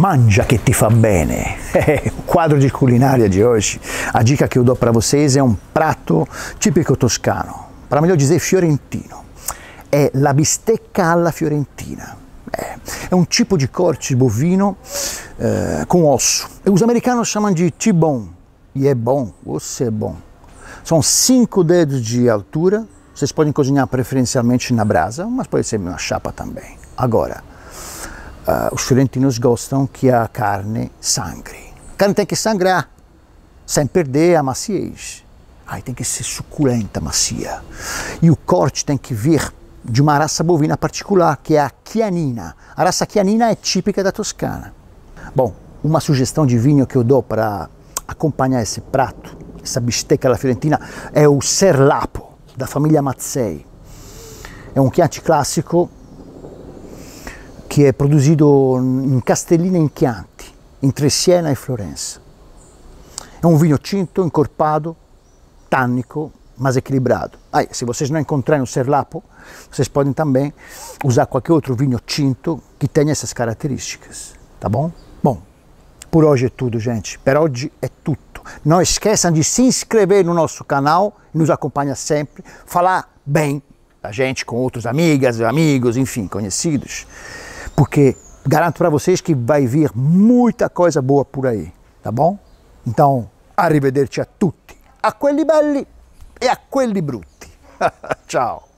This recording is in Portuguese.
Mangia que te fa bene. o eh, eh, quadro de culinária de hoje, a dica que eu dou para vocês é um prato típico toscano, para melhor dizer fiorentino. É la bistecca alla fiorentina. É, eh, é um tipo de corte bovino com osso. Os americanos chamam de tibon. E é bom, você é bom. São cinco dedos de altura. Vocês podem cozinhar preferencialmente na brasa, mas pode ser na chapa também. Agora, uh, os fiorentinos gostam que a carne sangre. A carne tem que sangrar, sem perder a maciez. Aí tem que ser suculenta, macia. E o corte tem que vir de uma raça bovina particular, que é a chianina. A raça chianina é típica da Toscana. Bom, uma sugestão de vinho que eu dou para acompanhar esse prato, essa bisteca alla fiorentina, é o Serlapo, da família Mazzei. É um chianti clássico que è produzido in Castellina in Chianti, entre Siena e Florenza. È un vino cinto, encorpado, tânico, mas equilibrado. se vocês não encontrarem o Serlapo, vocês podem também usar qualquer outro vinho tinto que tenha essas características, tá bom? Bom, por hoje é tudo, gente. Por hoje é tudo. Não esqueçam de se inscrever no nosso canal, nos acompanha sempre, falar bem da gente com outros amigas, amigos, enfim, conhecidos porque garanto para vocês que vai vir muita coisa boa por aí, tá bom? Então, arrivederci a tutti, a quelli belli e a quelli brutti. Tchau!